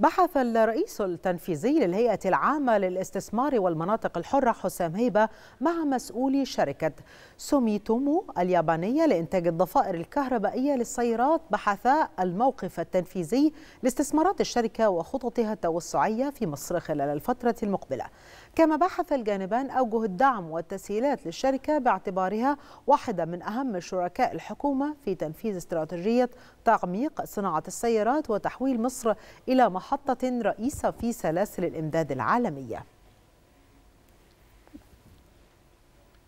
بحث الرئيس التنفيذي للهيئة العامة للاستثمار والمناطق الحرة حسام هيبة مع مسؤولي شركة سوميتومو اليابانية لإنتاج الضفائر الكهربائية للسيارات بحثا الموقف التنفيذي لاستثمارات الشركة وخططها التوسعية في مصر خلال الفترة المقبلة كما بحث الجانبان أوجه الدعم والتسهيلات للشركة باعتبارها واحدة من أهم شركاء الحكومة في تنفيذ استراتيجية تعميق صناعة السيارات وتحويل مصر إلى محطة محطة رئيسة في سلاسل الإمداد العالمية